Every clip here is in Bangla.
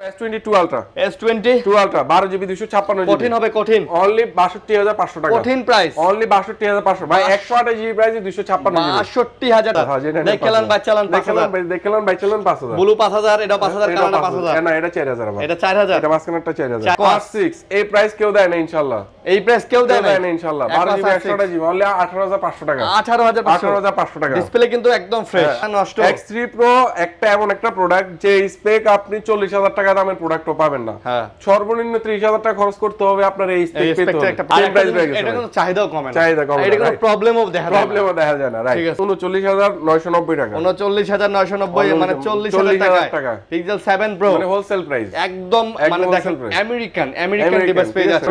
S22 Ultra S22 Ultra 12 GB 256 GB কঠিন হবে কঠিন অনলি 62500 টাকা কঠিন প্রাইস অনলি 62500 ভাই 128 GB প্রাইস 256 GB 62000 টাকা দেখলাম ভাই 5000 দেখলাম ভাই 5000 ব্লু 5000 এটা 5000 কালারটা 5000 না এটা 4000 ভাই এটা 4000 এটা মাসকানারটা 4000 কোয়াড এই প্রাইস কেউ দেয় না ইনশাআল্লাহ এই প্রাইস কেউ দেয় না ইনশাআল্লাহ 12 GB 128 GB অনলি 18500 টাকা 18500 18500 টাকা ডিসপ্লে কিন্তু একদম ফ্রেশ হ্যাঁ। নষ্ট X3 Pro একটা এমন একটা প্রোডাক্ট যে স্পেক আপনি 40000 টাকা টাকা দামের প্রোডাক্টও পাবেন না হ্যাঁ। সর্বনিম্ন ত্রিশ হাজার টাকা খরচ করতে হবে আপনার এই কমে চাহিদা কমে দেখা দেখা যায় না উনচল্লিশ হাজার নয়শো নব্বই টাকা উনচল্লিশ হাজার নয়শো নব্বই মানে চল্লিশ হাজার টাকা পিক্সেল সেভেন প্রো মানে হোলসেল প্রাইস একদম মানে দেখেন আমেরিকান আমেরিকান ডিভাইস পেয়ে যাচ্ছে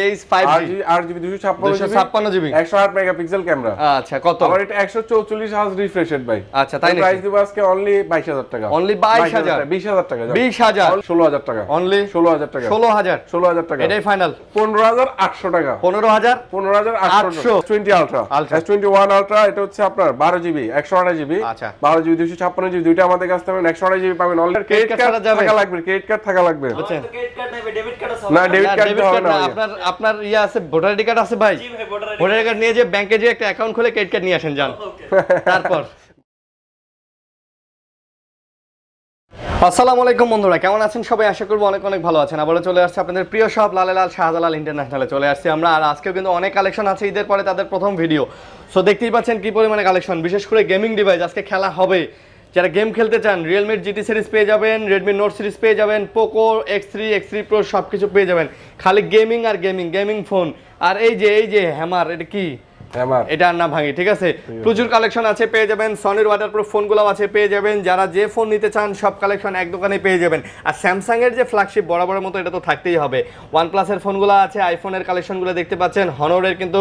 এইচ ফাইভ জি জিবি দুশো ছাপ্পান্ন জিবি একশো আট মেগাপিক্সেল ক্যামেরা আচ্ছা কত আবার এটা একশো চৌচল্লিশ হাজার ভাই আচ্ছা তাই প্রাইস দিব আজকে অনলি বাইশ হাজার টাকা অনলি বাইশ হাজার বিশ হাজার টাকা বিশ হাজার বারো জিবি একশো আট জিবি আচ্ছা। বারো জিবি দুশো ছাপ্পান্ন জিবি দুইটা আমাদের কাছ পাবেন একশো আঠাশ জিবি পাবেন ক্রেডিট কার্ড থাকা লাগবে ক্রেডিট কার্ড থাকা লাগবে না ডেবিট কার্ড হবে না আপনার ইয়ে আছে ভোটার আইডি কার্ড আছে ভাই ভোটার কার্ড নিয়ে যে ব্যাংকে যে একটা অ্যাকাউন্ট খুলে ক্রেডিট কার্ড নিয়ে আসেন যান তারপর আসসালামু আলাইকুম বন্ধুরা কেমন আছেন সবাই আশা করবো অনেক অনেক ভালো আছেন আবারও চলে আসছে আপনাদের প্রিয় সব লালে লাল শাহজালাল ইন্টারন্যাশনালে চলে আসছে আমরা আর আজকেও কিন্তু অনেক কালেকশন আছে ঈদের পরে তাদের প্রথম ভিডিও সো দেখতেই পাচ্ছেন কী পরিমাণে কালেকশন বিশেষ করে গেমিং ডিভাইস আজকে খেলা হবে যারা গেম খেলতে চান রিয়েলমির জিটি সিরিজ পেয়ে যাবেন রেডমি নোট সিরিজ পেয়ে যাবেন Poco X three X three pro সব কিছু পেয়ে যাবেন খালি গেমিং আর গেমিং গেমিং ফোন আর এই যে এই যে হ্যামার এটা কি এটা না ভাঙি ঠিক আছে প্রচুর কালেকশন আছে পেয়ে যাবেন সনির ওয়াটারপ্রুফ আছে পেয়ে যাবেন যারা যে ফোন নিতে চান সব কালেকশন এক দোকানে পেয়ে যাবেন আর স্যামসাংয়ের যে ফ্ল্যাগশিপ বরাবর মতো এটা তো থাকতেই হবে ওয়ানপ্লাসের ফোনগুলো আছে আইফোনের কালেকশনগুলো দেখতে পাচ্ছেন হনরের কিন্তু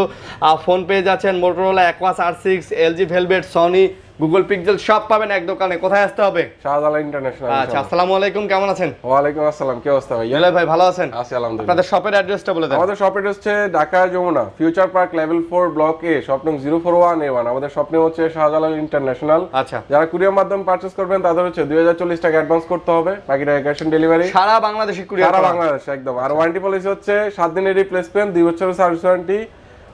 ফোন পেয়ে যাচ্ছেন Motorola Aquos R six LG Velvet Sony Google Pixel সব পাবেন এক দোকানে কোথায় আসতে হবে শাহজালাল ইন্টারন্যাশনাল আচ্ছা আসসালামু আলাইকুম কেমন আছেন ওয়া আলাইকুম আসসালাম কি অবস্থা ভাই জুয়েল ভাই ভালো আছেন আছি আলহামদুলিল্লাহ আপনাদের শপের অ্যাড্রেসটা বলে দেন আমাদের শপ অ্যাড্রেস হচ্ছে Dhaka Jamuna future park level 4 block A shop নং 041 এ আমাদের শপ নেম হচ্ছে শাহজালাল ইন্টারন্যাশনাল আচ্ছা যারা কুরিয়ার মাধ্যমে পারচেজ করবেন তাদের হচ্ছে 2040 টাকা অ্যাডভান্স করতে হবে বাকি টাকা ক্যাশ অন ডেলিভারি সারা বাংলাদেশে কুরিয়ার সারা বাংলাদেশ একদম আর ওয়ারেন্টি পলিসি হচ্ছে 7 দিনের রিপ্লেসমেন্ট 2 বছরের সার্ভিস ওয়ারেন্টি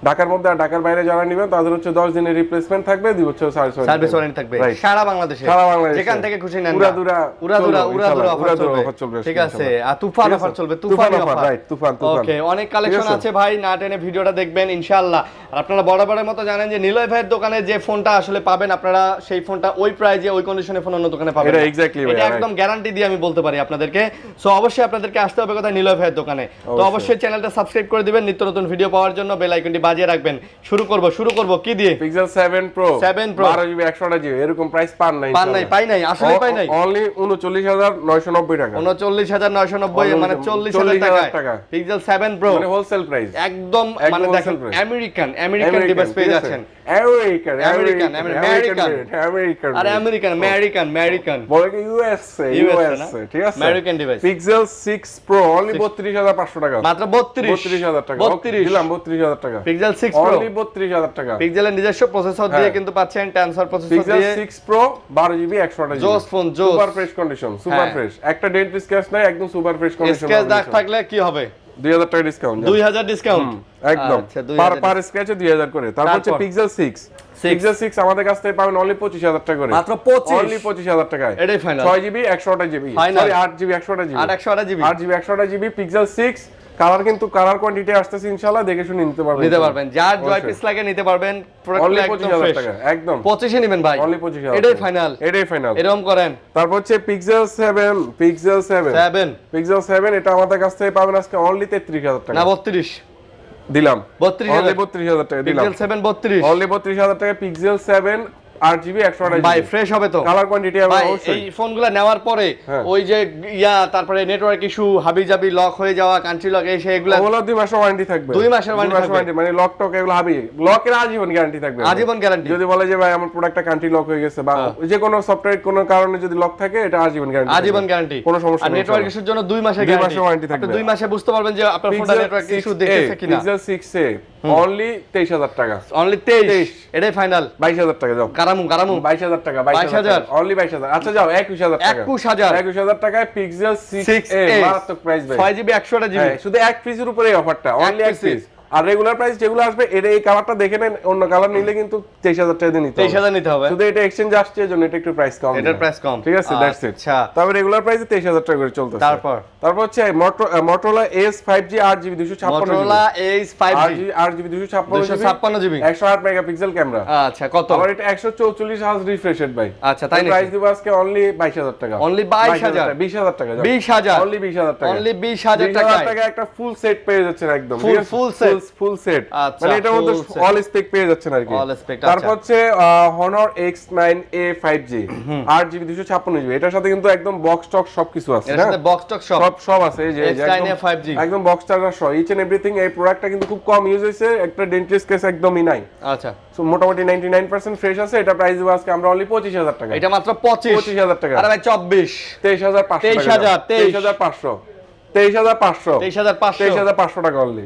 ঢাকার মধ্যে আর ঢাকার বাইরে যারা নেবেন তাদের হচ্ছে দশ দিনের রিপ্লেসমেন্ট থাকবে দুই বছর সার্ভিস ওয়ারেন্টি থাকবে সারা বাংলাদেশে সারা বাংলাদেশে যেখান থেকে খুশি নেন উড়া দুরা উড়া দুরা উড়া দুরা অফার চলবে ঠিক আছে আর তুফান অফার চলবে তুফান অফার রাইট তুফান তুফান ওকে অনেক কালেকশন আছে ভাই না টেনে ভিডিওটা দেখবেন ইনশাআল্লাহ আর আপনারা মতো জানেন যে নিলয় ভাইয়ের দোকানে যে ফোনটা আসলে পাবেন আপনারা সেই ফোনটা ওই প্রাইজে ওই কন্ডিশনে ফোন অন্য দোকানে পাবেন এটা এক্স্যাক্টলি এটা একদম গ্যারান্টি দিয়ে আমি বলতে পারি আপনাদেরকে সো অবশ্যই আপনাদেরকে আসতে হবে কথা নিলয় ভাইয়ের দোকানে তো অবশ্যই চ্যানেলটা সাবস্ক্রাইব করে দিবেন নিত্য নতুন ভিডিও পাওয়ার জন্য বেল আইকনটি বাজে রাখবেন শুরু করব শুরু করব কি দিয়ে Pixel 7 pro 7 pro 12 GB 128 GB এরকম প্রাইস পান নাই পান নাই পাই নাই আসলে পাই নাই অনলি 39990 টাকা 39990 মানে 40000 টাকা পিক্সেল 7 প্রো মানে হোলসেল প্রাইস একদম মানে দেখেন আমেরিকান আমেরিকান ডিভাইস পেয়ে যাচ্ছেন American American American American American American American বলে কি ইউএসএ ইউএসএ ঠিক আছে American device Pixel 6 pro only 32500 টাকা মাত্র 32 32000 টাকা দিলাম 32000 টাকা পিক্সেল 6 প্রো অনলি 32000 টাকা পিক্সেলের নিজস্ব প্রসেসর হ্যাঁ। দিয়ে কিন্তু পাচ্ছেন টেনসর প্রসেসর দিয়ে পিক্সেল 6 প্রো 12 128 জিবি জোস ফোন জোস super fresh condition super fresh একটা ডেন্ট স্ক্র্যাচ নাই একদম সুপার ফ্রেশ কন্ডিশন স্ক্র্যাচ দাগ থাকলে কি 2000 টাকা ডিসকাউন্ট 2000 ডিসকাউন্ট একদম পার পার স্ক্র্যাচে 2000 করে তারপর হচ্ছে পিক্সেল 6 পিক্সেল 6 আমাদের কাছ থেকে পাবেন অনলি 25000 টাকা করে মাত্র 25 অনলি 25000 টাকায় এটাই final 6 GB 128 GB sorry 8 GB 128 GB 8 128 GB 8 GB 128 Pixel 6 colour কিন্তু কালার কোয়ান্টিটি আসতেছে ইনশাআল্লাহ দেখে শুনে নিতে পারবেন নিতে পারবেন যার জয় পিস লাগে নিতে পারবেন প্রোডাক্ট একদম ফ্রেশ একদম 25 এ নেবেন ভাই অনলি 25 এটাই ফাইনাল এটাই ফাইনাল এরকম করেন তারপর হচ্ছে পিক্সেল 7 পিক্সেল 7 7 পিক্সেল 7 এটা আমাদের কাছ থেকে পাবেন আজকে অনলি 33000 টাকা না 32 দিলাম 32000 32000 টাকা দিলাম পিক্সেল 7 32 অনলি 32000 টাকা পিক্সেল 7 হ্যাঁ। মানে হ্যাঁ। কোনো কারণে যদি লক থাকে এটা আজীবন আজীবন গ্যারান্টি কোনো সমস্যা নেটওয়ার্ক ইস্যুর জন্য দুই মাসের ওয়ারেন্টি থাকবে দুই মাসে বুঝতে পারবেন যে আপনার নেটওয়ার্ক ইস্যু দেখেছে কিনা পিক্সেল 6 এ অনলি টাকা অনলি 23 এটাই ফাইনাল 22000 টাকা গারামু গারামু 22000 টাকা 22000 অনলি 22000 আচ্ছা যাও 21000 টাকা 21000 21000 টাকায় পিক্সেল 6a মারাত্মক প্রাইস ভাই 6GB 128GB শুধু এক পিসের উপরে অফারটা অনলি এক পিস আর রেগুলার প্রাইস যেগুলো আসবে এটা এই কালারটা দেখে নেন অন্য কালার নিলে কিন্তু 23000 টাকা দিয়ে নিতে 23000 নিতে হবে শুধু এটা এক্সচেঞ্জ আসছে এজন্য এটা একটু প্রাইস কম এটার প্রাইস কম ঠিক আছে দ্যাটস ইট আচ্ছা তবে রেগুলার প্রাইসে 23000 টাকা করে চলতেছে তারপর তারপর হচ্ছে Motorola S5G 8GB 256GB Motorola S5G 8GB 256GB 108 megapixel camera আচ্ছা কত আবার এটা 144 হার্জ রিফ্রেশ রেট ভাই আচ্ছা তাই প্রাইস দিব আজকে অনলি 22000 টাকা অনলি 22000 20000 টাকা 20000 অনলি 20000 টাকা অনলি 20000 টাকা টাকা একটা ফুল সেট পেয়ে যাচ্ছেন একদম full set details full set মানে এটার মধ্যে অল স্পেক পেয়ে যাচ্ছেন আর কি অল স্পেক আচ্ছা। তারপর হচ্ছে Honor X9A 5G 8GB 256GB এটার সাথে কিন্তু একদম বক্স টক সবকিছু আছে এটার হ্যাঁ? সাথে বক্স টক সব সব আছে এই যে X9A 5G একদম বক্স টক সব ইচ এন্ড এভরিথিং এই প্রোডাক্টটা কিন্তু খুব কম ইউজ হইছে একটা ডেন্টিস্ট কেস একদমই নাই আচ্ছা সো মোটামুটি 99% ফ্রেশ আছে এটা প্রাইস হবে আজকে আমরা অনলি 25000 টাকা এটা মাত্র 25 25000 টাকা আরে ভাই 24 23500 23500 23500 23500 23500 টাকা অনলি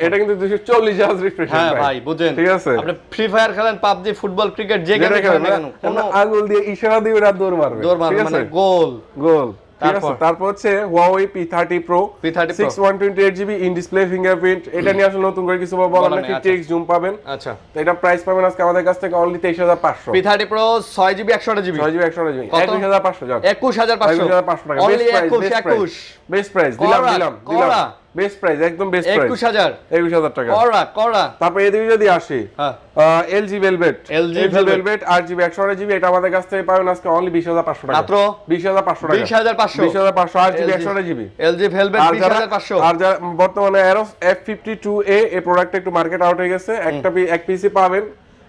আচ্ছা। এটা কিন্তু 240 হার্জ রিফ্রেশ ভাই বুঝেন ঠিক আছে আপনি ফ্রি ফায়ার খেলেন পাবজি ফুটবল ক্রিকেট যে গেম খেলেন না মানে আঙ্গুল দিয়ে ইশারা দিয়ে ওরা দৌড় মারবে দৌড় মারবে মানে গোল গোল তারপর হচ্ছে Huawei P30 Pro P30 Pro 6128GB in display fingerprint এটা নিয়ে আসলে নতুন করে কিছু বলার না 50x জুম পাবেন আচ্ছা তো এটা প্রাইস পাবেন আজকে আমাদের কাছ থেকে only 23500 P30 Pro 6GB 128GB 6GB 128GB 21500 21500 21500 টাকা বেস্ট প্রাইস বেস্ট প্রাইস দিলাম দিলাম দিলাম বেস্ট প্রাইস একদম বেস্ট প্রাইস 21000 21000 টাকা করা করা তারপর এদিকে যদি আসি হ্যাঁ। LG Velvet LG Velvet GB এটা আমাদের কাছ থেকে পাবেন আজকে অনলি 20500 টাকা মাত্র 20500 টাকা 20500 20500 আর জিবি এলজি ভেলভেট 20500 আর বর্তমানে এরোস F52A এই প্রোডাক্ট একটু মার্কেট আউট হয়ে গেছে একটা এক পিসি পাবেন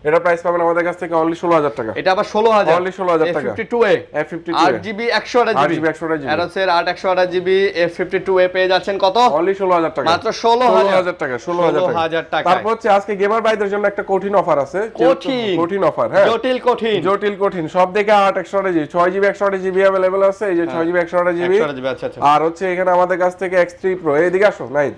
এটা প্রাইস পাবেন আমাদের কাছ থেকে অনলি 16000 টাকা এটা আবার 16000 অনলি 16000 টাকা F52A F52A 8GB 128GB 128GB Acer 8 128GB F52A পেয়ে যাচ্ছেন কত অনলি 16000 টাকা মাত্র 16000 টাকা 16000 টাকা তারপর হচ্ছে আজকে গেমার ভাইদের জন্য একটা কঠিন অফার আছে কঠিন কঠিন অফার হ্যাঁ জটিল কঠিন জটিল কঠিন সব দিকে 8 128GB 128 128GB अवेलेबल আছে এই যে 6GB 128GB 128GB আচ্ছা আচ্ছা আর হচ্ছে এখানে আমাদের কাছ থেকে X3 Pro এইদিকে আসো নাই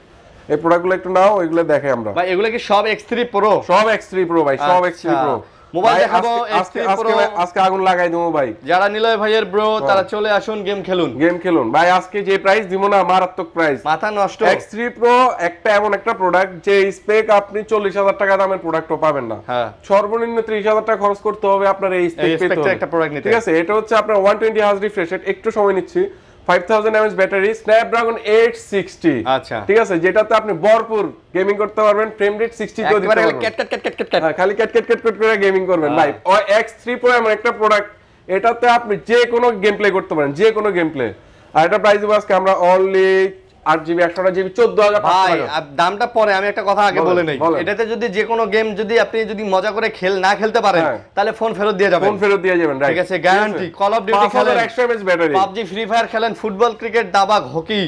এই প্রোডাক্টগুলো একটু নাও এগুলো দেখে আমরা ভাই এগুলো কি সব X3 Pro সব X3 Pro ভাই সব X3 আচ্ছা। Pro মোবাইল দেখাবো X3 Pro আজকে আগুন লাগাই দেবো ভাই যারা নিলয় ভাইয়ের ব্রো হ্যাঁ। তারা চলে আসুন গেম খেলুন গেম খেলুন ভাই আজকে যে প্রাইস দিব না মারাত্মক প্রাইস মাথা নষ্ট X3 Pro একটা এমন একটা প্রোডাক্ট যে স্পেক আপনি 40000 টাকা দামের প্রোডাক্টও পাবেন না হ্যাঁ সর্বনিম্ন 30000 টাকা খরচ করতে হবে আপনার এই স্পেক পেতে একটা প্রোডাক্ট নিতে ঠিক আছে এটা হচ্ছে আপনার 120 রিফ্রেশ রেট একটু সময় নিচ্ছি 5000 ব্যাটারি স্ন্যাপড্রাগন 860 আচ্ছা ঠিক আছে যেটাতে আপনি ভরপুর গেমিং করতে পারবেন ফ্রেম রেট 60 তো দিতে পারবেন ক্যাট ক্যাট ক্যাট ক্যাট ক্যাট খালি ক্যাট ক্যাট ক্যাট ক্যাট করে গেমিং করবেন হ্যাঁ। ভাই X3 Pro এমন একটা প্রোডাক্ট এটাতে আপনি যে কোনো গেম প্লে করতে পারেন যে কোনো গেম প্লে আর এটা প্রাইস দিব আমরা অনলি চোদ্দ দামটা পরে একটা কথা আগে বলে নেই এটাতে যদি ফোন ফেরত ফোন ফেরত দিয়ে যাবেন কল একশো ব্যাটারি ফ্রি ফায়ার খেলেন ফুটবল ক্রিকেট দাবা হকি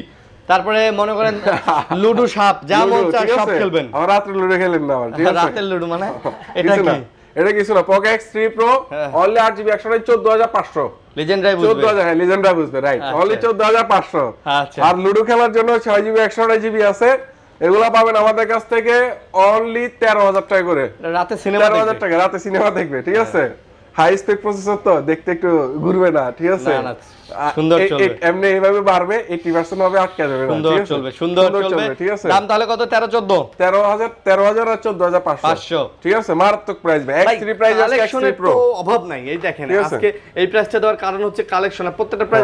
তারপরে মনে করেন লুডু সাপ যা মন চায় সব খেলবেন রাতের লুডো লুডু খেলেন না রাতের লুডু মানে এটা কি এটা কিছু না Poco X three pro only আট জিবি একশো চোদ্দ হাজার পাঁচশো চোদ্দ হ্যাঁ, আচ্ছা। হাজার পাঁচশো আচ্ছা। আর লুডো খেলার জন্য ছয় জিবি একশো জিবি আছে এগুলা পাবেন আমাদের কাছ থেকে অনলি তেরো হাজার টাকা করে সিনেমা তেরো হাজার টাকা রাতে সিনেমা দেখবে ঠিক আছে হাই স্পিড প্রসেসর তো দেখতে একটু ঘুরবে না ঠিক আছে প্রত্যেকটা হ্যাঁ।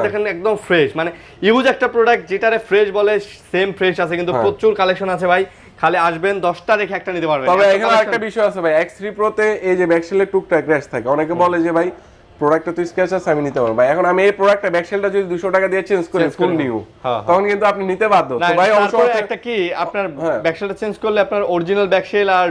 দেখেন একদম ফ্রেশ মানে ইউজ একটা প্রোডাক্ট ফ্রেশ বলে সেম ফ্রেশ আছে কিন্তু হ্যাঁ। প্রচুর কালেকশন আছে ভাই খালি আসবেন দশটা রেখে একটা নিতে পারবেন তবে এখানে একটা বিষয় আছে ভাই এক্স থ্রি তে এই যে ব্যাকসেলের টুকটাক র্যাশ থাকে অনেকে বলে যে ভাই প্রোডাক্টটা তো স্ক্র্যাচ আছে আমি নিতে পারবো ভাই এখন আমি এই প্রোডাক্টটা ব্যাকসেলটা যদি টাকা দিয়ে চেঞ্জ করি ফুল নিউ হ্যাঁ, হ্যাঁ। তখন কিন্তু আপনি নিতে বাধ্য ভাই একটা কি আপনার ব্যাকসেলটা চেঞ্জ করলে আপনার অরিজিনাল ব্যাকসেল আর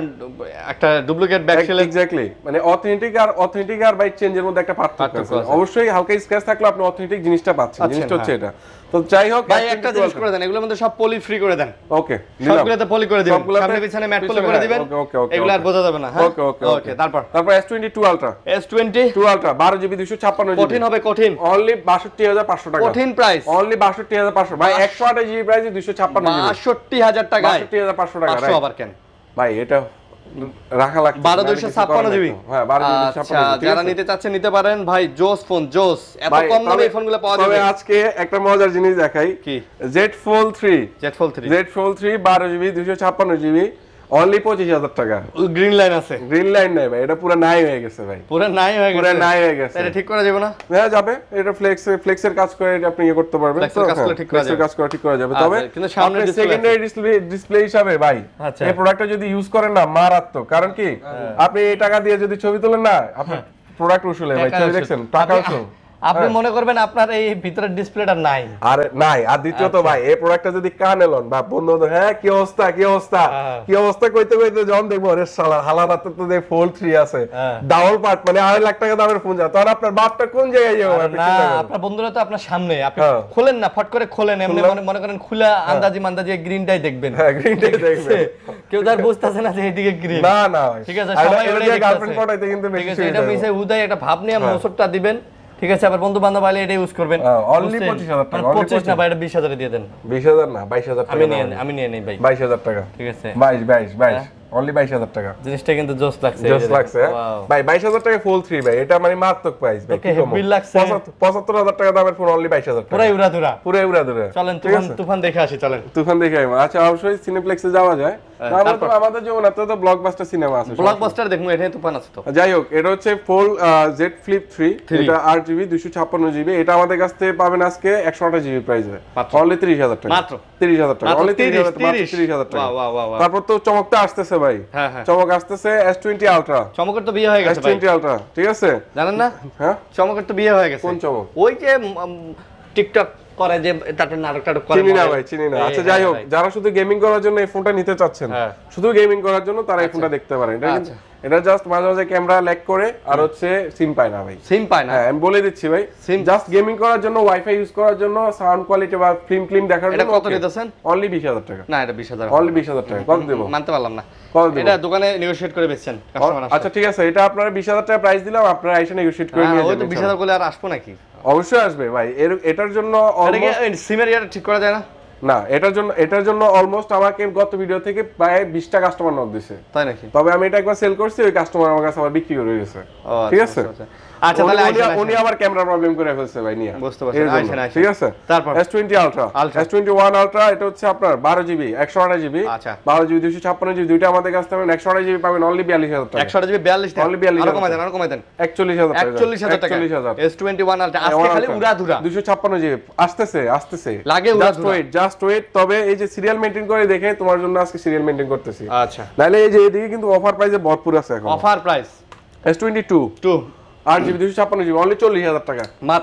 একটা ডুপ্লিকেট ব্যাকসেল এক্স্যাক্টলি মানে অথেন্টিক আর অথেন্টিক আর বাই চেঞ্জের মধ্যে একটা পার্থক্য অবশ্যই হালকা স্ক্র্যাচ থাকলে আপনি অথেন্টিক জিনিসটা পাচ্ছেন জিনিসটা হচ্ছে হ্যাঁ। এটা তো যাই হোক ভাই একটা জিনিস করে দেন এগুলোর মধ্যে সব পলি ফ্রি করে দেন ওকে সবগুলোতে পলি করে দিবেন সামনে পিছনে ম্যাট পলি করে দিবেন ওকে ওকে এগুলো আর বোঝা যাবে না ওকে ওকে ওকে তারপর তারপর S22 Ultra S22 Ultra 12 GB 256 GB কঠিন হবে কঠিন অনলি 62500 টাকা কঠিন প্রাইস অনলি 62500 ভাই 128 GB প্রাইসে 256 GB 62000 টাকা 62500 টাকা 500 আবার কেন ভাই এটা রাখা লাগবে 12256 জিবি হ্যাঁ 12256 আচ্ছা, যারা নিতে চাচ্ছেন নিতে পারেন ভাই জোস ফোন জোস এত কম দামে এই ফোনগুলো পাওয়া যাবে তবে আজকে একটা মজার জিনিস দেখাই কি Z Fold 3 Z Fold 3 Z Fold 3 12 GB 256 GB only পঁচিশ হাজার টাকা গ্রিন লাইন আছে গ্রিন লাইন নাই ভাই এটা পুরো নাই হয়ে গেছে ভাই পুরো নাই হয়ে গেছে নাই হয়ে গেছে এটা ঠিক করা যাবে না হ্যাঁ যাবে এটা ফ্লেক্স ফ্লেক্সের কাজ করে আপনি ইয়ে করতে পারবেন ঠিক করা যাবে কাজ করে ঠিক করা যাবে তবে আচ্ছা, কিন্তু সামনে সেকেন্ডারি ডিসপ্লে ডিসপ্লে হিসাবে ভাই আচ্ছা। এই প্রোডাক্টটা যদি ইউজ করেন না মারাত্মক কারণ কি হ্যাঁ। আপনি এই টাকা দিয়ে যদি ছবি তোলেন না আপনার হ্যাঁ। প্রোডাক্ট উসুলে ভাই ছবি দেখছেন টাকা উসুল আপনি হ্যাঁ। মনে করবেন আপনার এই ভিতরের ডিসপ্লেটা নাই আরে নাই আর দ্বিতীয়ত আচ্ছা। ভাই এই প্রোডাক্টটা যদি কানে লন বা বন্ধু হ্যাঁ কি অবস্থা কি অবস্থা হ্যাঁ। কি অবস্থা কইতে কইতে যখন দেখব আরে শালা হালা রাতে তো যে ফোল থ্রি আছে ডাবল হ্যাঁ। পার্ট মানে আড়াই লাখ টাকা দামের ফোন যা তখন আপনার বাপটা কোন জায়গায় যাবে না আপনার বন্ধুরা তো আপনার সামনে আপনি খোলেন না ফট করে খোলেন এমনি মনে মনে করেন খোলা আন্দাজি মান্দাজি গ্রিনটাই দেখবেন হ্যাঁ গ্রিন গ্রিনটাই দেখবেন কেউ তার বুঝতাছে না যে এদিকে গ্রিন না না ঠিক আছে সবাই গার্লফ্রেন্ড পড়াইতে কিন্তু বেশি এটা মিছে উদয় একটা ভাব নিয়ে মোসরটা দিবেন ঠিক আছে আবার বন্ধু বান্ধব আইলে এটা ইউজ করবেন অনলি হ্যাঁ, 25000 টাকা 25 মানে না ভাই এটা 20000 এ দিয়ে দেন 20000 না 22000 টাকা আমি নিয়ে আমি নিয়ে নেই ভাই 22000 টাকা ঠিক আছে 22 22 22 অনলি টাকা জিনিসটা কিন্তু জোস লাগছে জোস লাগছে হ্যাঁ? ভাই টাকা ফুল ভাই এটা মানে মারাত্মক প্রাইস ভাই টাকা দামের ফোন অনলি চলেন তুফান দেখে আসি চলেন তুফান দেখে আচ্ছা অবশ্যই সিনেপ্লেক্সে যাওয়া যায় হ্যাঁ, আমাদের যেমন এত তো ব্লকবাস্টার সিনেমা আছে ব্লকবাস্টার দেখুন এটা তো যাই হোক এটা হচ্ছে ফুল জেড ফ্লিপ থ্রি এটা 8 জিবি ছাপ্পান্ন জিবি এটা আমাদের কাছ থেকে পাবেন আজকে একশো আঠাশ জিবি প্রাইসে অনলি হাজার টাকা মাত্র তিরিশ হাজার টাকা অনলি তিরিশ হাজার টাকা তারপর তো চমকটা আসতেছে ভাই হ্যাঁ, হ্যাঁ। চমক আসতেছে এস টোয়েন্টি আলট্রা চমকের তো বিয়ে হয়ে গেছে টোয়েন্টি আলট্রা ঠিক আছে জানেন না হ্যাঁ চমকের তো বিয়ে হয়ে গেছে কোন চমক ওই যে টিকটক করে যে তারপর নাটক টাটক করে চিনি না ভাই চিনি না আচ্ছা যাই হ্যাঁ হোক যারা শুধু গেমিং করার জন্য এই ফোনটা নিতে চাচ্ছেন হ্যাঁ। শুধু গেমিং করার জন্য তারা এই ফোনটা আচ্ছা। দেখতে পারেন এটা জাস্ট আচ্ছা। মাঝে মাঝে ক্যামেরা করে আর হচ্ছে সিম পায় না ভাই সিম পায় না হ্যাঁ, আমি বলে দিচ্ছি ভাই সিম জাস্ট গেমিং করার জন্য ওয়াইফাই ইউজ করার জন্য সাউন্ড কোয়ালিটি বা ফিল্ম ক্লিম দেখার জন্য কত নিতেছেন অনলি টাকা না এটা হাজার অনলি হাজার টাকা কত মানতে পারলাম না এটা দোকানে নেগোশিয়েট করে বেচছেন আচ্ছা ঠিক আছে এটা আপনারা হাজার টাকা প্রাইস দিলাম আপনারা এসে নেগোশিয়েট করে নিয়ে যাবেন ওই বলে আর আসবো নাকি অবশ্যই আসবে ভাই এর এটার জন্য সিমের ইয়াটা ঠিক করা যায় না না এটার জন্য এটার জন্য অলমোস্ট আমাকে গত ভিডিও থেকে প্রায় বিশটা কাস্টমার নক দিছে তাই নাকি তবে আমি এটা একবার সেল করছি ওই কাস্টমার আমার কাছে আবার বিক্রি করে গেছে ঠিক আচ্ছা, আছে আচ্ছা, আচ্ছা। ক্যামেরা আচ্ছা, প্রবলেম করে ফেলছে ভাই নিয়ে বুঝতে এটা হচ্ছে আপনার 12 GB 128 GB আচ্ছা 12 GB 256 GB দুইটা আমাদের কাছে পাবেন পাবেন অনলি 42000 টাকা 128 GB 42 টাকা অনলি 42000 টাকা কমাই দেন আর কমাই দেন আসতেছে আসতেছে লাগে উড়াধুরা ওয়েট জাস্ট ওয়েট তবে এই যে সিরিয়াল মেইনটেইন করে দেখে তোমার জন্য আজকে সিরিয়াল মেনটেন করতেছি আচ্ছা নালে এই যে এদিকে কিন্তু অফার প্রাইসে ভরপুর আছে এখন অফার প্রাইস S22 2 হ্যাঁ। আচ্ছা। পাঁচশো টাকা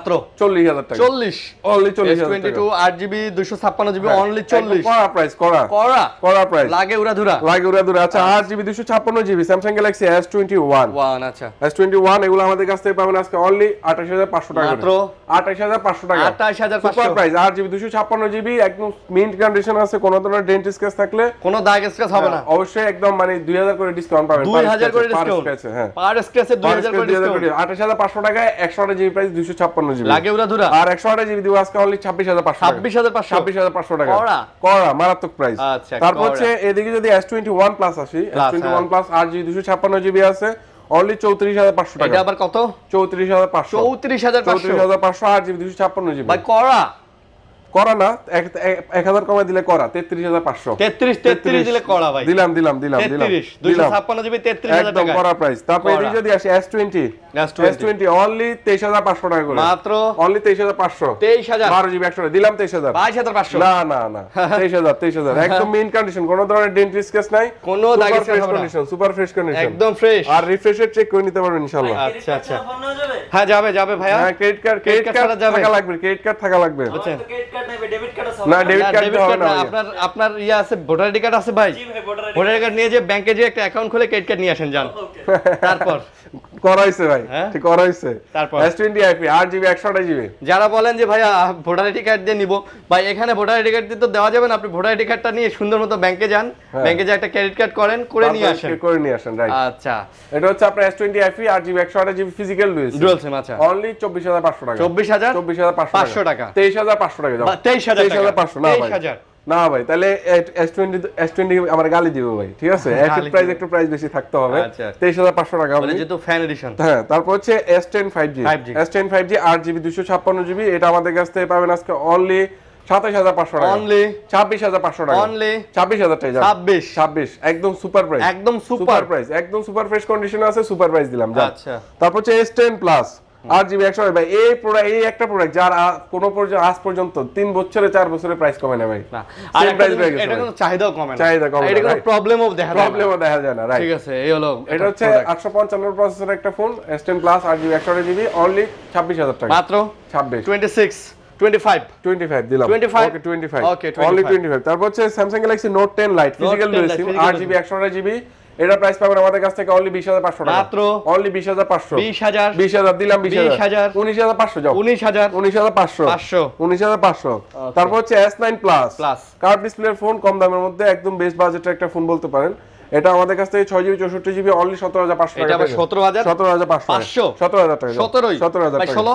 আঠাশ হাজার প্রাইস আট জিবি ছাপ্পান্ন জিবি একদম কন্ডিশন আছে কোনো ধরনের ডেন্টিস্ট থাকলে কোনো দাগ হবে না হ্যাঁ, অবশ্যই একদম মানে দুই হাজার করে ডিসকাউন্ট পাবেন আঠাশ হাজার পাঁচশো আর মারাত্মক প্রাইস আচ্ছা, তারপর হচ্ছে এদিকে যদি এস টোয়েন্টি ওয়ান প্লাস আসি এস টোয়েন্টি ওয়ান দুশো ছাপ্পান্ন জিবি আছে অনলি চৌত্রিশ হাজার পাঁচশো টাকা আবার কত চৌত্রিশ হাজার পাঁচশো হাজার চৌত্রিশ হাজার পাঁচশো আট জিবি দুশো ছাপ্পান্ন জিবি করা করা না এক হাজার কমায় দিলে করা তেত্রিশ হাজার পাঁচশো তেত্রিশ তেত্রিশ দিলে করা ভাই দিলাম দিলাম দিলাম দিলাম দুইশো ছাপ্পান্ন জিবি তেত্রিশ একদম করা প্রাইস তারপর এটি যদি আসে S twenty S twenty only তেইশ হাজার পাঁচশো টাকা করে মাত্র অনলি তেইশ হাজার পাঁচশো তেইশ হাজার বারো জিবি একশো দিলাম তেইশ হাজার বাইশ হাজার পাঁচশো না না না তেইশ হাজার তেইশ হাজার একদম মেইন কন্ডিশন কোনো ধরনের ডেন্টিস কেস নাই কোনো দাগের কন্ডিশন সুপার ফ্রেশ কন্ডিশন একদম ফ্রেশ আর রিফ্রেশের চেক করে নিতে পারবেন ইনশাআল্লাহ আচ্ছা আচ্ছা হ্যাঁ যাবে যাবে ভাইয়া হ্যাঁ ক্রেডিট কার্ড ক্রেডিট কার্ড থাকা লাগবে ক্রেডিট কার্ড থাকা লাগবে আচ্ছা ক্রেডিট কার্ড নেবে ডেবিট কার্ড আছে না ডেবিট কার্ড হবে না আপনার আপনার ইয়া আছে ভোটার আইডি কার্ড আছে ভাই ভোটার আইডি কার্ড নিয়ে যে ব্যাংকে যে একটা অ্যাকাউন্ট খুলে ক্রেডিট কার্ড নিয়ে আসেন যান তারপর করাইছে ভাই হ্যাঁ? ঠিক জিবি যারা বলেন যে ভাই ভোটার আইডি কার্ড দিয়ে নিব ভাই এখানে ভোটার আইডি কার্ড দেওয়া যাবে না আপনি ভোটার আইডি কার্ডটা নিয়ে সুন্দর মতো ব্যাংকে যান ব্যাংকে যে একটা ক্রেডিট কার্ড করেন করে নিয়ে আসেন করে নিয়ে আসেন রাইট আচ্ছা এটা হচ্ছে আপনার S20 IP 8 GB 128 GB physical dual SIM dual SIM আচ্ছা অনলি 24500 টাকা 24500 24500 টাকা 23500 টাকা তেইশ হাজার পাঁচশো টাকা 23500 না ভাই 23500 না ভাই তাহলে এস টোয়েন্টি এস টোয়েন্টি আমার গালি দিবে ভাই ঠিক আছে প্রাইস একটু প্রাইস বেশি থাকতে হবে আচ্ছা। তেইশ হাজার পাঁচশো টাকা হবে মানে যেহেতু ফ্যান এডিশন হ্যাঁ তারপর হচ্ছে S ten five G S ten five G আট জিবি দুশো ছাপ্পান্ন জিবি এটা আমাদের কাছ থেকে পাবেন আজকে অনলি সাতাশ হাজার পাঁচশো টাকা অনলি ছাব্বিশ হাজার পাঁচশো টাকা অনলি ছাব্বিশ হাজার টাকা ছাব্বিশ ছাব্বিশ একদম সুপার প্রাইস একদম সুপার প্রাইস একদম সুপার ফ্রেশ আছে সুপার প্রাইস দিলাম আচ্ছা তারপর হচ্ছে এস টেন প্লাস আট জিবি একশো ভাই এই প্রোডাক্ট এই একটা প্রোডাক্ট যার কোনো পর্যন্ত আজ পর্যন্ত তিন বছরে চার বছরে প্রাইস কমে না ভাই আর এটা কোনো চাহিদাও কমে না চাহিদা কমে এটা কোনো প্রবলেমও দেখা প্রবলেমও দেখা যায় না রাইট ঠিক আছে এই হলো এটা হচ্ছে 855 প্রসেসর একটা ফোন S10 প্লাস আট জিবি একশো জিবি অনলি 26000 টাকা মাত্র 26 26 25 25 দিলাম ওকে 25 ওকে 25 তারপর হচ্ছে Samsung Galaxy Note 10 Lite physical রেসিম 8GB 128GB এটা প্রাইস পাবেন আমাদের কাছ থেকে অনলি 20500 টাকা মাত্র অনলি 20500 20000 20000 দিলাম 20000 20000 19500 যাও 19000 19500 500 19500 তারপর হচ্ছে S9 plus plus curved display phone কম দামের মধ্যে একদম বেস্ট বাজেটের একটা ফোন বলতে পারেন এটা আমাদের কাছ থেকে 6GB 64GB অনলি 17500 টাকা এটা 17000 17500 হাজার 17000 সতেরো হাজার টাকা সতেরো হাজার টাকা ষোলো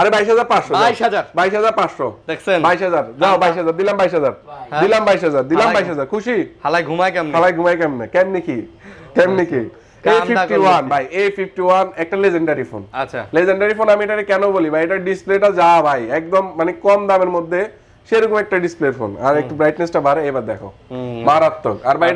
আরে বাইশ হাজার পাঁচশো বাইশ হাজার পাঁচশো দেখছেন বাইশ হাজার যাও আচ্ছা। বাইশ হাজার দিলাম বাইশ হাজার দিলাম বাইশ হাজার দিলাম বাইশ হাজার খুশি হালাই ঘুমায় কেমন হালাই ঘুমায় কেমনে কেমনি কি কেমনি কি একটা লেজেন্ডারি ফোন লেজেন্ডারি ফোন আমি কেন বলি ভাই এটা যা ভাই একদম মানে কম দামের মধ্যে সেরকম একটা ডিসপ্লে ফোন আর একটু বাড়ে এবার দেখো মারাত্মক আর ভাই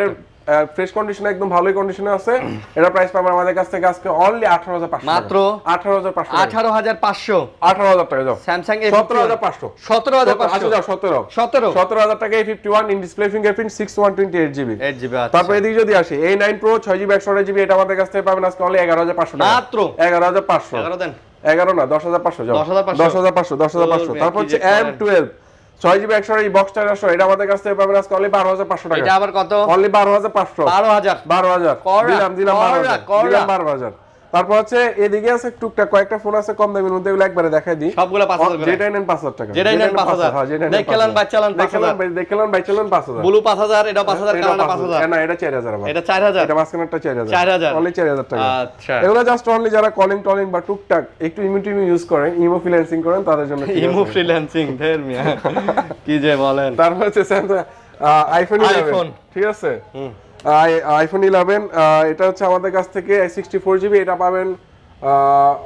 ফ্রেশ কন্ডিশনে একদম ভালোই কন্ডিশনে আছে এটা প্রাইস পাবেন আমাদের কাছ থেকে আজকে অনলি 18500 মাত্র 18500 18500 18000 টাকা যাও Samsung A 17500 17500 আচ্ছা যাও 17 17 17000 টাকা A51 in display fingerprint 6128 GB 8 GB তারপর এদিকে যদি আসে আসি A9 Pro 6 GB 128 জিবি এটা আমাদের কাছ থেকে পাবেন আজকে অনলি 11500 টাকা মাত্র 11500 11 দেন 11 না 10500 যাও 10500 10500 10500 তারপর হচ্ছে M12 ছয় জিবি একশো এই বক্সটা একশো এটা আমাদের কাছ থেকে পাবেন বারো হাজার পাঁচশো আবার কত অনলি বারো হাজার পাঁচশো বারো হাজার বারো হাজার দিলাম দিলাম হাজার দিলাম বারো হাজার তারপর হচ্ছে এদিকে আছে টুকটাক কয়েকটা ফোন আছে কম দামের মধ্যে এগুলো একবারে দেখাই দিই সবগুলো 5000 যেটা নেন 5000 টাকা যেটা নেন 5000 হ্যাঁ যেটা নেন দেখলান বাই চালান 5000 দেখলেন বাই চালান 5000 ব্লু 5000 এটা 5000 কালারটা 5000 না এটা 4000 আমার এটা 4000 এটা মাসখানেরটা 4000 4000 অনলি 4000 টাকা আচ্ছা এগুলো জাস্ট অনলি যারা কলিং টলিং বা টুকটাক একটু ইমো টিমো ইউজ করেন ইমো ফ্রিল্যান্সিং করেন তাদের জন্য ইমো ফ্রিল্যান্সিং ধের মিয়া কি যে বলেন তারপর হচ্ছে স্যামসাং আইফোন ঠিক আছে হুম আইফোন ইলেভেন এটা হচ্ছে আমাদের কাছ থেকে সিক্সটি ফোর জিবি এটা পাবেন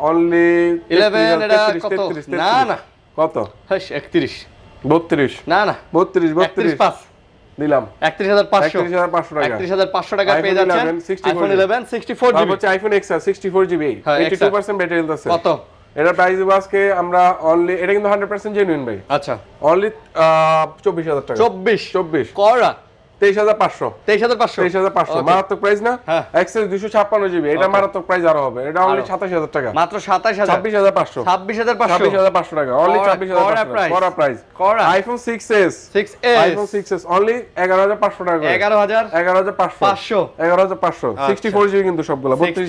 অনলি ইলেভেন না না কত হ্যাঁ, একত্রিশ বত্রিশ না না বত্রিশ বত্রিশ পাঁচ একত্রিশ হাজার পাঁচশো হাজার পাঁচশো টাকা একত্রিশ হাজার পাঁচশো টাকা সিক্সটি ফোর হচ্ছে iPhone X sixty four GB percent আমরা অনলি এটা কিন্তু হান্ড্রেড পার্সেন্ট আচ্ছা অনলি চব্বিশ হাজার টাকা চব্বিশ চব্বিশ করা iPhone six S six S only এগারো হাজার পাঁচশো টাকা এগারো হাজার এগারো হাজার পাঁচশো পাঁচশো এগারো হাজার পাঁচশো সিক্সটি ফোর জিবি কিন্তু সবগুলো বত্রিশ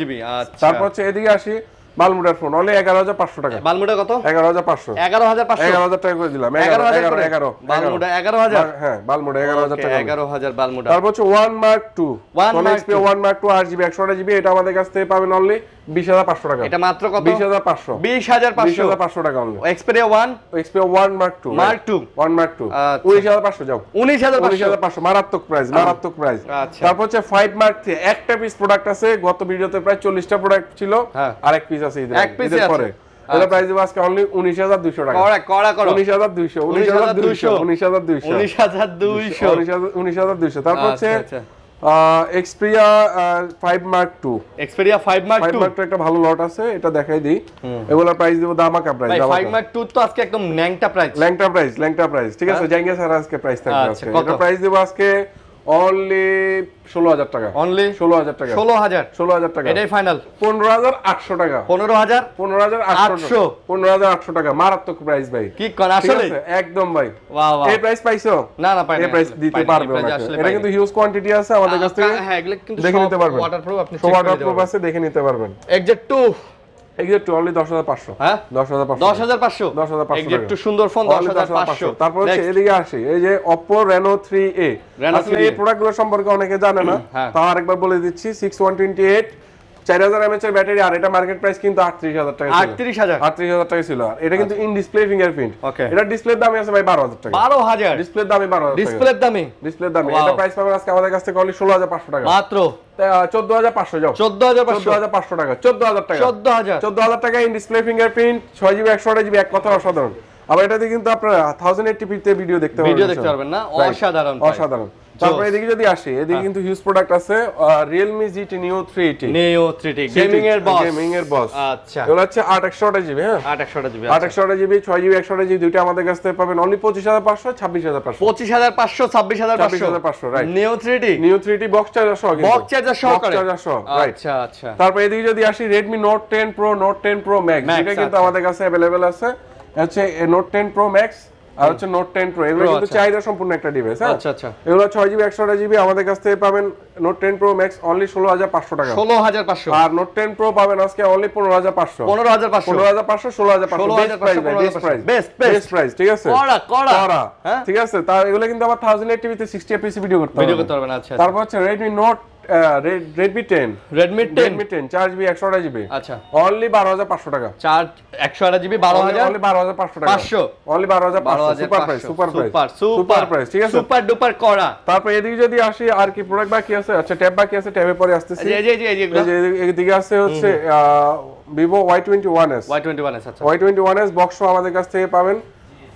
জিবি আচ্ছা। তারপর হচ্ছে এদিকে আসি মালমুটার ফোন অনলি এগারো হাজার পাঁচশো টাকা মালমুটা কত এগারো হাজার পাঁচশো এগারো হাজার পাঁচশো এগারো হাজার টাকা করে দিলাম এগারো এগারো এগারো মালমুটা এগারো হাজার হ্যাঁ মালমুটা এগারো হাজার টাকা এগারো হাজার তারপর হচ্ছে one mark two one mark two one mark two আর জিবি একশো আট জিবি এটা আমাদের কাছ থেকে পাবেন অনলি বিশ হাজার পাঁচশো টাকা এটা মাত্র কত বিশ হাজার পাঁচশো বিশ হাজার পাঁচশো হাজার পাঁচশো টাকা only Xperia one Xperia one mark two mark two one mark two উনিশ হাজার পাঁচশো যাও উনিশ হাজার উনিশ হাজার পাঁচশো মারাত্মক প্রাইস মারাত্মক প্রাইস আচ্ছা। তারপর হচ্ছে ফাইভ মার্ক থ্রি একটা পিস প্রোডাক্ট আছে গত ভিডিওতে প্রায় চল্লিশটা প্রোডাক্ট ছিল হ্যাঁ আরেক পিস আছে এক পিস আছে এটা আচ্ছা। প্রাইস আজকে অনলি 19200 টাকা কড়া কড়া করো 19200 19200 19200 19200 19200 তারপর আচ্ছা, হচ্ছে Xperia 5 mark 2 Xperia 5 mark 2 5 mark 2 একটা ভালো লট আছে এটা দেখাই দিই এগুলা প্রাইস দিব দেব দামাকা প্রাইস দামাকা 5 মার্ক 2 তো আজকে একদম ন্যাংটা প্রাইস ল্যাংটা প্রাইস ল্যাংটা প্রাইস ঠিক আছে হ্যাঁ। জাইঙ্গা স্যার আজকে প্রাইস থাকবে আচ্ছা, আজকে এটা প্রাইস দিব আজকে অনলি ষোলো হাজার টাকা অনলি ষোলো হাজার টাকা ষোলো হাজার ষোলো হাজার টাকা এটাই ফাইনাল পনেরো হাজার আটশো টাকা পনেরো হাজার পনেরো হাজার আটশো পনেরো হাজার আটশো টাকা মারাত্মক প্রাইস ভাই কি আসলে একদম ভাই এই প্রাইস পাইছো না না এই প্রাইস দিতে পারবে এটা কিন্তু হিউজ কোয়ান্টিটি আছে আমাদের থেকে হ্যাঁ, দেখে নিতে পারবেন ওয়াটারপ্রুফ আপনি আছে দেখে নিতে পারবেন টু এক্সাক্ট অনলি 10500 হ্যাঁ 10500 10500 10500 এক্সাক্ট সুন্দর ফোন 10500 তারপর এদিকে আসি এই যে Oppo Reno 3a আসলে এই প্রোডাক্টগুলো সম্পর্কে অনেকে জানে না হ্যাঁ। তাও আরেকবার বলে দিচ্ছি সিক্স ওয়ান টোয়েন্টি এইট এর ব্যাটারি আর এটা মার্কেট প্রাইস কিন্তু টাকা টাকা ছিল আর এটা কিন্তু ইন ডিসপ্লে ফিঙ্গারপ্রিন্ট এটা আছে ভাই টাকা এটা প্রাইস পাবেন আজকে আমাদের কাছ থেকে অনলি ষোলো হাজার পাঁচশো টাকা মাত্র চোদ্দ হাজার পাঁচশো যাও চোদ্দ হাজার পাঁচশো টাকা চোদ্দ হাজার টাকা চোদ্দ হাজার চোদ্দ হাজার টাকা ইন ডিসপ্লে ফিঙ্গারপ্রিন্ট ছয় জিবি একশো আট জিবি এক কথা অসাধারণ আবার এটাতে কিন্তু আপনারা থাউজেন্ড তে ভিডিও দেখতে পারবেন ভিডিও দেখতে পারবেন না অসাধারণ অসাধারণ তারপরে এদিকে যদি আসি এদিকে হ্যাঁ। কিন্তু হিউজ প্রোডাক্ট আছে Realme GT Neo 3T Neo 3T gaming এর বস গেমিং এর বস আচ্ছা এটা হচ্ছে 8 GB হ্যাঁ 8 GB 8 আচ্ছা। GB 6 জিবি 100 জিবি আমাদের কাছ থেকে পাবেন only 25500 26500 25500 26500 26500 right Neo 3T Neo 3T box charger সহ বক্স চার্জার সহ বক্স চার্জার সহ রাইট আচ্ছা আচ্ছা তারপরে এদিকে যদি আসি Redmi Note 10 Pro Note 10 Pro Max এটা কিন্তু আচ্ছা। আমাদের কাছে अवेलेबल আছে আচ্ছা Note 10 Pro Max আর হচ্ছে নোট টেন প্রো এগুলো কিন্তু আচ্ছা। চাহিদা সম্পূর্ণ একটা ডিভাইস হ্যাঁ আচ্ছা আচ্ছা এগুলো ছয় জিবি একশো জিবি আমাদের কাছ থেকে পাবেন note ten pro max only ষোলো হাজার পাঁচশো টাকা ষোলো হাজার পাঁচশো আর নোট টেন প্রো পাবেন আজকে অনলি পনেরো হাজার পাঁচশো পনেরো হাজার পাঁচশো পনেরো হাজার পাঁচশো ষোলো হাজার পাঁচশো best price best price best best price ঠিক আছে কড়া কড়া হ্যাঁ? ঠিক আছে তার এগুলো কিন্তু আবার থাউজেন্ড এইট টিভিতে সিক্সটি ভিডিও করতে ভিডিও করতে পারবেন আচ্ছা, আচ্ছা তারপর হচ্ছে রেডমি নোট তারপর এদিকে যদি আসি আর কি প্রোডাক্ট আছে আচ্ছা ট্যাব আছে পরে হচ্ছে Vivo Y twenty one twenty one S আমাদের কাছ থেকে পাবেন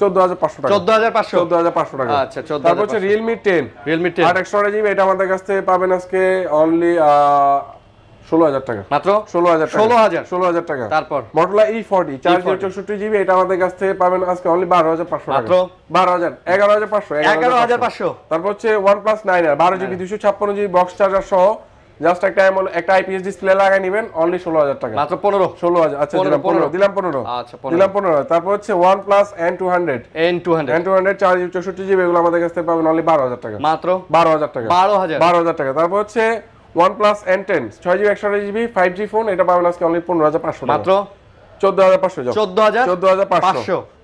আচ্ছা, তারপর হচ্ছে ষোলো হাজার ষোলো হাজার টাকা তারপর ই ফর্টি e e চার চৌষট্টি জিবি এটা আমাদের কাছ থেকে পাবেন আজকে বারো হাজার পাঁচশো বারো হাজার এগারো হাজার পাঁচশো এগারো হাজার পাঁচশো তারপর হচ্ছে ওয়ান প্লাস নাইন আর বারো জিবি দুশো ছাপ্পান্ন জিবি বক্স চার্জার সহ জাস্ট একটা এমন একটা আইপিএস ডিসপ্লে লাগাই নেবেন অনলি হাজার টাকা মাত্র ষোলো হাজার আচ্ছা দিলাম পনেরো দিলাম পনেরো আচ্ছা দিলাম 15 তারপর হচ্ছে হান্ড্রেড এন টু হান্ড্রেড চার জিবি এগুলো আমাদের কাছে পাবেন অনলি হাজার টাকা মাত্র হাজার টাকা বারো হাজার টাকা তারপর হচ্ছে এন টেন ছয় জিবি 128 জিবি জি ফোন এটা পাবেন আজকে অনলি হাজার পাঁচশো মাত্র পাঁচশো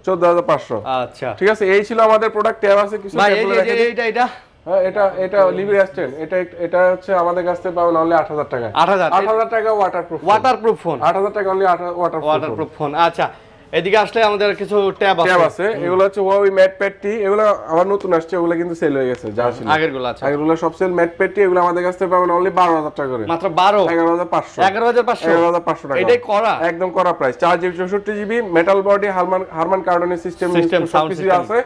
চোদ্দ হাজার পাঁচশো আচ্ছা ঠিক আছে এই ছিল আমাদের প্রোডাক্ট ট্যাব আছে কিছু এইটা হ্যাঁ, এটা এটা এটা এটা হচ্ছে আমাদের কাছ থেকে পাবেন অনলি 8000 টাকা 8000 8000 টাকা ওয়াটারপ্রুফ ওয়াটারপ্রুফ ফোন 8000 টাকা অনলি ওয়াটারপ্রুফ ওয়াটারপ্রুফ ফোন আচ্ছা এদিকে আসলে আমাদের কিছু ট্যাব আছে ট্যাব আছে এগুলো হচ্ছে Huawei এগুলো আবার নতুন আসছে কিন্তু সেল হয়ে গেছে যা ছিল আগেরগুলো আছে আচ্ছা। আগেরগুলো সব সেল এগুলো আমাদের কাছ থেকে পাবেন অনলি 12000 টাকা করে মাত্র 12 11500 11500 11500 টাকা এটাই করা একদম করা price 4GB 64GB metal body Harman Harman কার্ডনের সিস্টেম সব কিছু আছে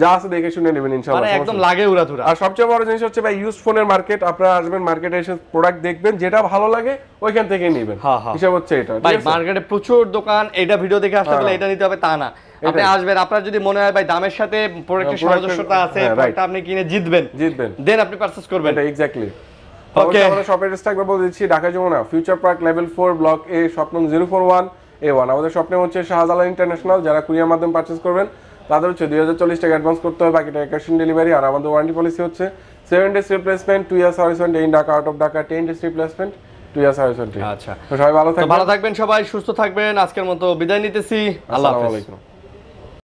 যা আছে দেখে শুনে নেবেন ইনশাআল্লাহ মানে একদম লাগে উড়াধুরা আর সবচেয়ে বড় জিনিস হচ্ছে ভাই ইউজ ফোনের মার্কেট আপনারা আসবেন মার্কেটে এসে প্রোডাক্ট দেখবেন যেটা ভালো লাগে ওইখান থেকে নেবেন হ্যাঁ, হ্যাঁ। হিসাব হচ্ছে এটা ভাই মার্কেটে প্রচুর দোকান এটা ভিডিও দেখে আসতে গেলে হ্যাঁ। এটা নিতে হবে তা না আপনি আসবেন আপনার যদি মনে হয় ভাই দামের সাথে প্রোডাক্টের সামঞ্জস্যতা আছে প্রোডাক্টটা আপনি কিনে জিতবেন জিতবেন দেন আপনি পারচেজ করবেন এটা এক্স্যাক্টলি ওকে আমরা শপের অ্যাড্রেস থাকবে বলে দিচ্ছি Dhaka Jamuna future park level 4 block A shop নং 041 এ ওয়ান আমাদের স্বপ্নে হচ্ছে শাহজালাল ইন্টারন্যাশনাল যারা কুরিয়ার মাধ্যমে পারচেজ করবেন তাদের হচ্ছে দুই হাজার চল্লিশ টাকা অ্যাডভান্স করতে হবে বাকিটা ক্যাশ অন ডেলিভারি আর আমাদের ওয়ারেন্টি পলিসি হচ্ছে seven days replacement two year servicement in Dhaka out of Dhaka ten days replacement two year servicement আচ্ছা সবাই ভালো থাকবেন ভালো থাকবেন সবাই সুস্থ থাকবেন আজকের মতো বিদায় নিতেছি আল্লাহ আলাইকুম